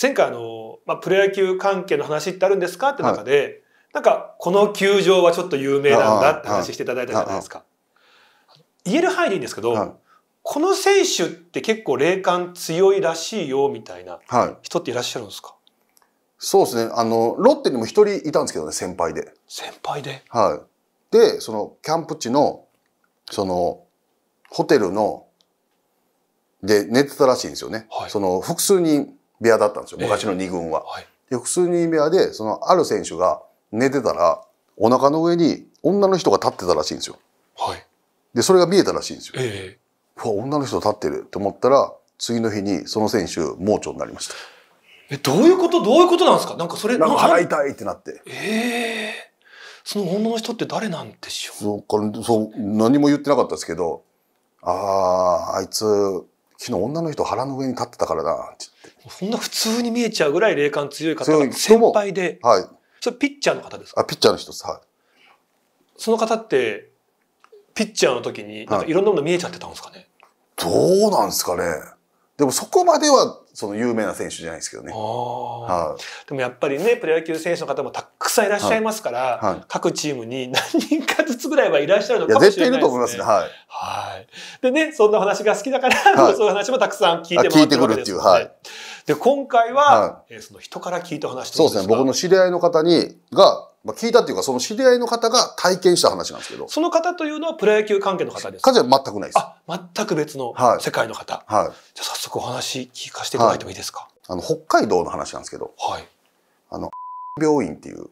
前回あの、まあ、プロ野球関係の話ってあるんですかって中で、はい、なんかこの球場はちょっと有名なんだって話していただいたじゃないですか。言える範囲でいいんですけど、はい、この選手って結構霊感強いらしいよみたいな人っていらっしゃるんですか、はい、そうですねあのロッテにも一人いたんですけどね先輩で。先輩で、はい、でそのキャンプ地のそのホテルので寝てたらしいんですよね。はい、その複数人部屋だったんですよ昔の2軍は。はい、で複数人部屋でそのある選手が寝てたらお腹の上に女の人が立ってたらしいんですよ。はい、でそれが見えたらしいんですよ。えー、うわ女の人立ってると思ったら次の日にその選手盲腸になりました。えどういうことどういうことなんですかなんかそれなんか腹痛いってなって。ええー、その女の人って誰なんでしょうそうそう何も言ってなかったですけどあああいつ昨日女の人腹の上に立ってたからな、そんな普通に見えちゃうぐらい霊感強い方が先輩で。はい。それピッチャーの方ですかあ、ピッチャーの人です。はい。その方って、ピッチャーの時に、なんかいろんなもの見えちゃってたんですかね、はい、どうなんですかね。でもそこまではその有名な選手じゃないですけどね。はい、でもやっぱりね、プロ野球選手の方もたくさんいらっしゃいますから、はいはい、各チームに何人かずつぐらいはいらっしゃるのかもしれないですね。絶対いると思いますね。はい。はい。でね、そんな話が好きだから、そういう話もたくさん聞いてます、ね、聞いてくるっていう。はい。で、今回は、えー、その人から聞いた話そうですね。僕の知り合いの方に、が、まあ、聞いたっていうか、その知り合いの方が体験した話なんですけど。その方というのはプロ野球関係の方ですかじゃ全くないです。あ、全く別の世界の方。はい。じゃ早速お話聞かせていただいてもいいですか、はい、あの、北海道の話なんですけど。はい。あの、病院っていう。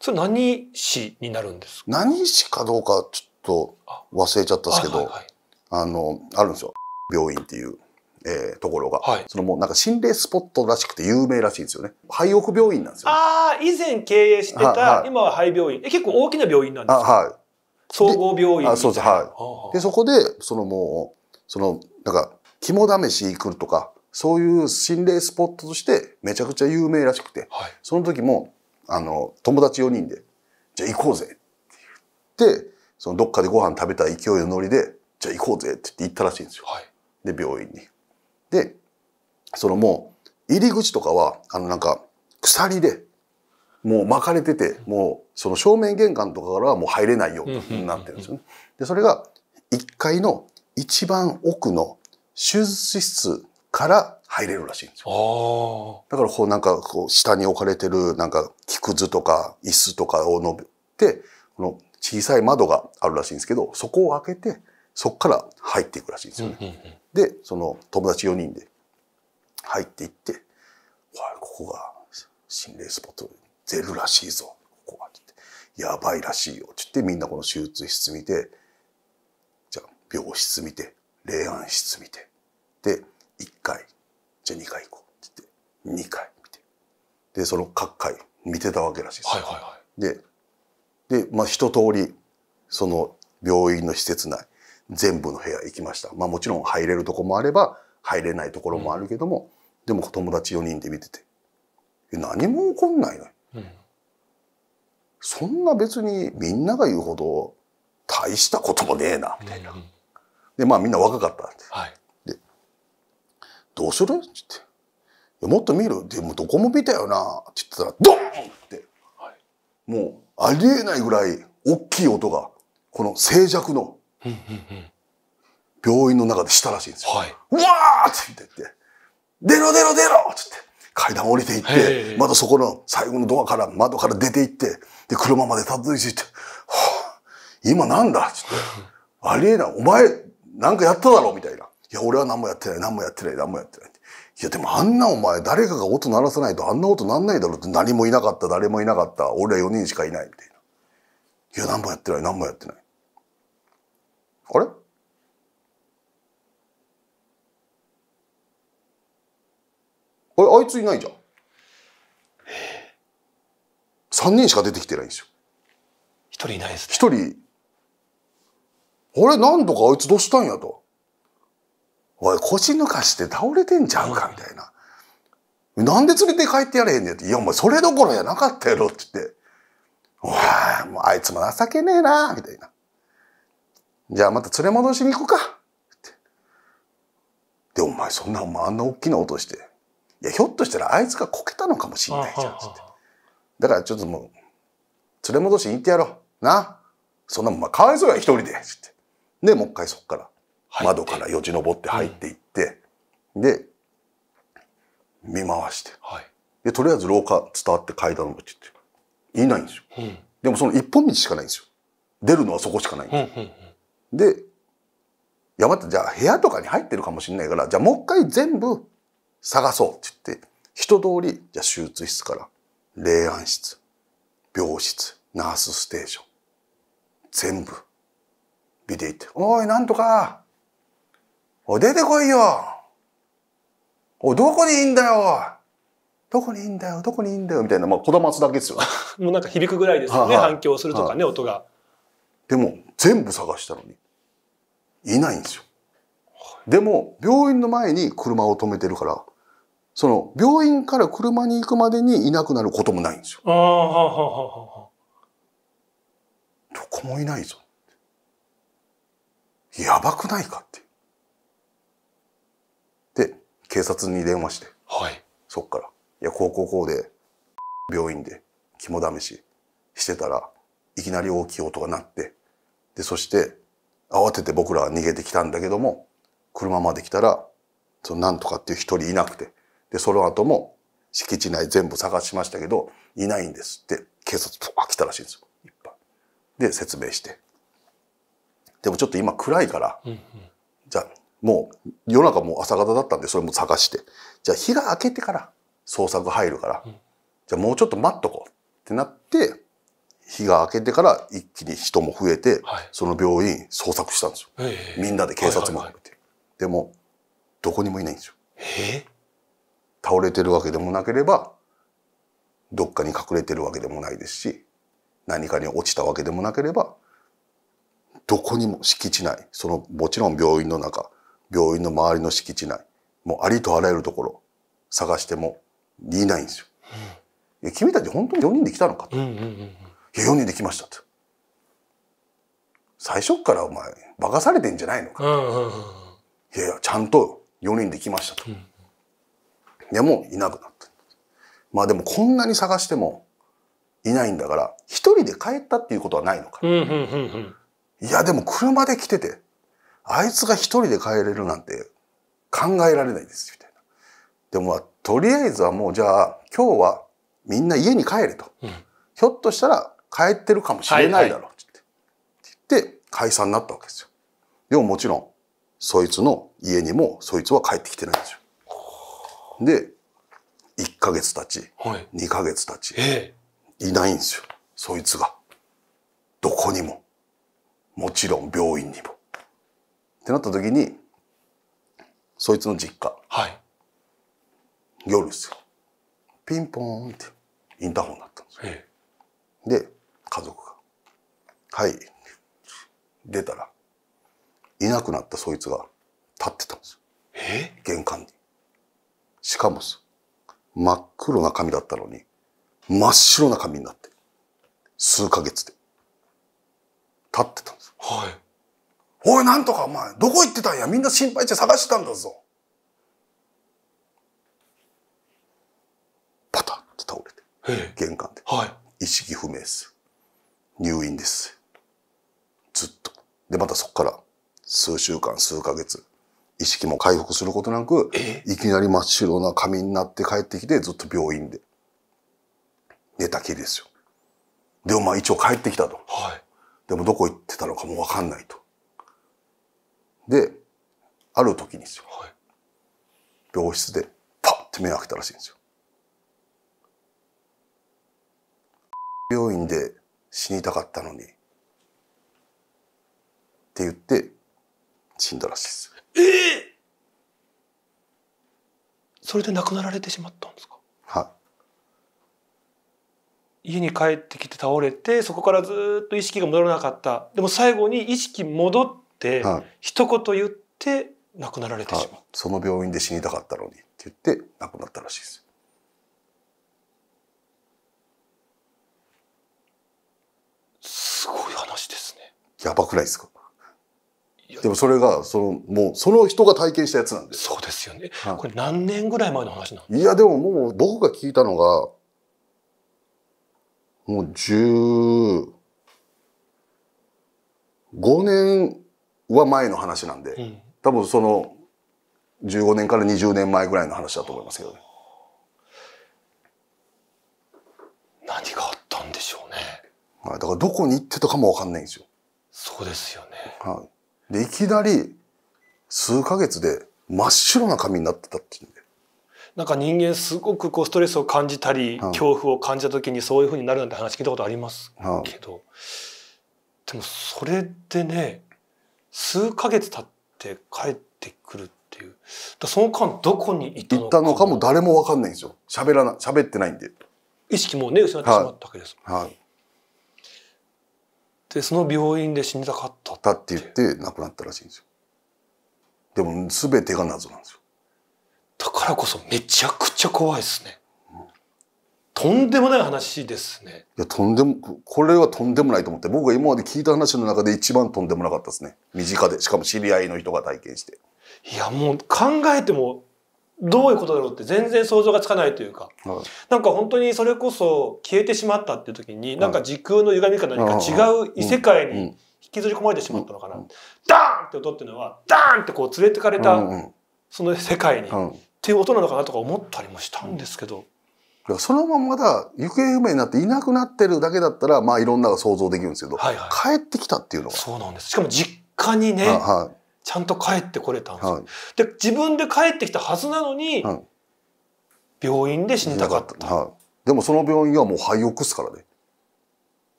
それ何市になるんですか何市かどうかちょっと忘れちゃったんですけど、あはいはい、あの、あるんですよ。病院っていう。えー、ところが、はい、そのもうなんか心霊スポットらしくて有名らしいんですよね。廃屋病院なんですよ、ね、ああ、以前経営してた、はい、今は廃病院。え、結構大きな病院なんですかはい。総合病院あそうです、はい。で、そこで、そのもう、その、なんか、肝試し行くとか、そういう心霊スポットとしてめちゃくちゃ有名らしくて、はい、その時も、あの、友達4人で、じゃあ行こうぜって言って、そのどっかでご飯食べた勢いのノリで、じゃあ行こうぜって言って行ったらしいんですよ。はい、で、病院に。で、そのもう、入り口とかは、あのなんか、鎖で、もう巻かれてて、もう、その正面玄関とかからはもう入れないようになってるんですよね。で、それが、1階の一番奥の手術室から入れるらしいんですよ。だからこうなんかこう下に置かれてるなんか木くずとか椅子とかをのびて、この小さい窓があるらしいんですけど、そこを開けてそこから入っていくらしいんですよね。うんうんうん、でその友達4人で入っていって「ここが心霊スポット出るらしいぞここは」ってって「やばいらしいよ」って言ってみんなこの手術室見てじゃあ病室見て霊安室見てで1回じゃあ2回行こうって言って2回見てでその各回見てたわけらしいです。はいはいはい、でで、まあ、一通りその病院の施設内全部の部屋行きました。まあもちろん入れるとこもあれば、入れないところもあるけども、うん、でも友達4人で見てて、何も起こんないのよ。うん、そんな別にみんなが言うほど大したこともねえな、みたいな。うん、で、まあみんな若かったんで。はい、で、どうするって言って。もっと見るでもどこも見たよなって言ってたら、ドーンって、はい、もうありえないぐらい大きい音が、この静寂の病院の中でしたらしいんですよ。はい、うわーって言って、出ろ出ろ出ろってって階段降りていって、またそこの最後のドアから、窓から出ていって、で、車までたどり着いて、はぁ、今なんだってって、ありえない。お前、なんかやっただろみたいな。いや、俺は何もやってない、何もやってない、何もやってない。いや、でもあんなお前、誰かが音鳴らさないとあんな音なんないだろうって何もいなかった、誰もいなかった、俺は4人しかいないみたいな。いや、何もやってない、何もやってない。あれあれあいついないじゃん。3人しか出てきてないんですよ。1人いないですね。1人、あれ何度かあいつどうしたんやと。おい、腰抜かして倒れてんちゃうかみたいな。なんで連れて帰ってやれへんねんって。いや、お前それどころやなかったやろって言って。おい、もうあいつも情けねえなみたいな。じゃあまた連れ戻しに行うか。で、お前そんな、お前あんな大きな音して。いや、ひょっとしたらあいつがこけたのかもしんないじゃん。つって。だからちょっともう、連れ戻しに行ってやろう。な。そんなもん、まあ、かわいそうや、一人で。つって。で、もう一回そっから、窓からよじ登って入っていって、うん、で、見回して。はい、で、とりあえず廊下伝わって階段をってって。いないんですよ、うん、でもその一本道しかないんですよ。出るのはそこしかないんですよ。うんうんうんで、いやじゃあ部屋とかに入ってるかもしれないから、じゃあもう一回全部探そうって言って、一通り、じゃあ手術室から、霊安室、病室、ナースステーション、全部、ビデ行って、おい、なんとか、おい、出てこいよおい、どこにいんだよどこにいんだよどこにいんだよみたいな、まあ、こだますだけですよ。もうなんか響くぐらいですよね、はは反響するとかね、音が。でも、全部探したのに、いないんですよ。でも、病院の前に車を止めてるから、その、病院から車に行くまでにいなくなることもないんですよ。ああ、はははは。どこもいないぞ。やばくないかって。で、警察に電話して。はい。そっから。いや、こうこうこうで、病院で肝試ししてたら、いきなり大きい音が鳴って、で、そして、慌てて僕らは逃げてきたんだけども、車まで来たら、そのなんとかっていう一人いなくて、で、その後も敷地内全部探しましたけど、いないんですって、警察と来たらしいんですよ。いっぱい。で、説明して。でもちょっと今暗いから、うんうん、じゃあ、もう夜中もう朝方だったんで、それも探して。じゃあ日が明けてから捜索入るから、うん、じゃあもうちょっと待っとこうってなって、日が明けてから一気に人も増えて、はい、その病院捜索したんですよ、えー、みんなで警察も入って、でもどこにもいないんですよ、えー、倒れてるわけでもなければどっかに隠れてるわけでもないですし何かに落ちたわけでもなければどこにも敷地内そのもちろん病院の中病院の周りの敷地内もうありとあらゆるところ探してもいないんですよ。うん、君たち本当に4人で来たのかと。うんうんうん「いや4人で来ました」と。最初からお前化かされてんじゃないのか、いやいやちゃんと4人で来ましたと、うん、でもいなくなったまあでもこんなに探してもいないんだから一人で帰ったっていうことはないのか、いやでも車で来ててあいつが一人で帰れるなんて考えられないですみたいなでもまあとりあえずはもうじゃあ今日はみんな家に帰れと、うん、ひょっとしたら帰ってるかもしれないだろうって言って、解散になったわけですよ。でももちろん、そいつの家にもそいつは帰ってきてないんですよ。で、1ヶ月経ち、はい、2ヶ月経ち、ええ、いないんですよ、そいつが。どこにも。もちろん病院にも。ってなった時に、そいつの実家。はい。夜ですよ。ピンポーンってインターホンになったんですよ。ええ、で、家族が。はい。出たら、いなくなったそいつが立ってたんですよ。え玄関に。しかも真っ黒な髪だったのに、真っ白な髪になって、数ヶ月で。立ってたんですよ。はい。おい、なんとかお前、どこ行ってたんやみんな心配して探してたんだぞ。パタッと倒れて、玄関で。はい。意識不明です。入院です。ずっと。で、またそこから数週間、数ヶ月、意識も回復することなく、いきなり真っ白な髪になって帰ってきて、ずっと病院で。寝たきりですよ。でもまあ一応帰ってきたと。はい、でもどこ行ってたのかもわかんないと。で、ある時にですよ。はい、病室でパッて目を開けたらしいんですよ。病院で死にたかったのに。って言って、死んだらしいです。えー、それで亡くなられてしまったんですかはい。家に帰ってきて倒れて、そこからずっと意識が戻らなかった。でも最後に意識戻って、はい、一言言って亡くなられてしまった、はい。その病院で死にたかったのにって言って亡くなったらしいです。やばくないですかでもそれがそのもうその人が体験したやつなんでそうですよね、はい、これ何年ぐらい前の話なんいやでももう僕が聞いたのがもう15年は前の話なんで、うん、多分その15年から20年前ぐらいの話だと思いますけどね。何があったんでしょうね。だからどこに行ってたかもわかんないんですよ。そうですよね。はい。で、いきなり数ヶ月で真っ白な髪になってたっていうんで。なんか人間すごくこうストレスを感じたり、はい、恐怖を感じた時にそういうふうになるなんて話聞いたことありますけど、はい、でもそれでね数か月経って帰ってくるっていうその間どこにいたのかったのかも誰も分かんないんですよ喋らな喋ってないんで意識もね失ってしまったわけです、はい、はいでその病院で死にたかったたって言って亡くなったらしいんですよでも全てが謎なんですよだからこそめちゃくちゃ怖いですね、うん、とんでもない話ですねいやとんでもこれはとんでもないと思って僕が今まで聞いた話の中で一番とんでもなかったですね身近でしかも知り合いの人が体験していやもう考えてもどういうことだろうって全然想像がつかないというか、はい、なんか本当にそれこそ消えてしまったっていう時に、なんか時空の歪みか何か違う異世界に引きずり込まれてしまったのかな。ダーンって音っていうのは、ダーンってこう連れてかれた、その世界に、っていう音なのかなとか思ったりもしたんですけど。そのままだ行方不明になっていなくなってるだけだったらまあいろんなが想像できるんですけど、はいはい、帰ってきたっていうのがそうなんですしかも実家にね、はい、ちゃんと帰ってこれたんですよ、はい、で自分で帰ってきたはずなのに、はい、病院で死にたかった、はい、でもその病院はもう廃屋っすからね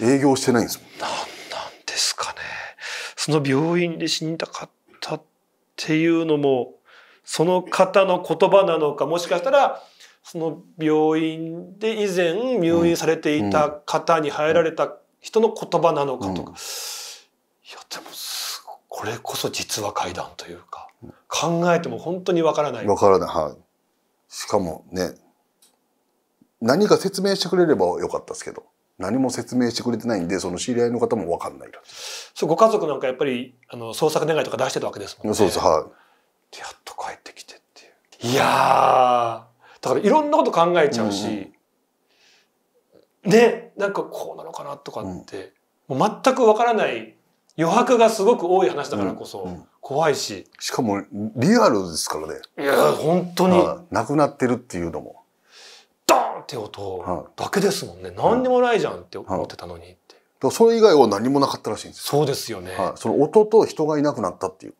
営業してないんですもんなんなんですかねその病院で死にたかったっていうのもその方の言葉なのかもしかしたらその病院で以前入院されていた方に入られた人の言葉なのかとか、うんうん、いやでもこれこそ実は怪談というか、考えても本当にわからない。わからない。はい。しかもね、何か説明してくれればよかったですけど、何も説明してくれてないんで、その知り合いの方もわかんない。そう、ご家族なんかやっぱり、あの、捜索願いとか出してたわけですもんね。そうです、はい。やっと帰ってきてっていう。いやだからいろんなこと考えちゃうし、うん、ね、なんかこうなのかなとかって、うん、もう全くわからない余白がすごく多い話だからこそ、怖いし。しかも、リアルですからね。いや、本当に。なくなってるっていうのも。ドーンって音だけですもんね。何にもないじゃんって思ってたのにそれ以外は何もなかったらしいんですそうですよね、その音と人がいなくなったっていう。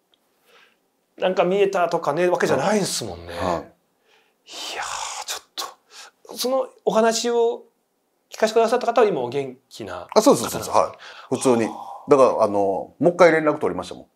なんか見えたとかね、わけじゃないですもんね。いやちょっと、そのお話を聞かせてくださった方は今お元気な方なんですそうです、はい。普通に。だからあのもう一回連絡取りましたもん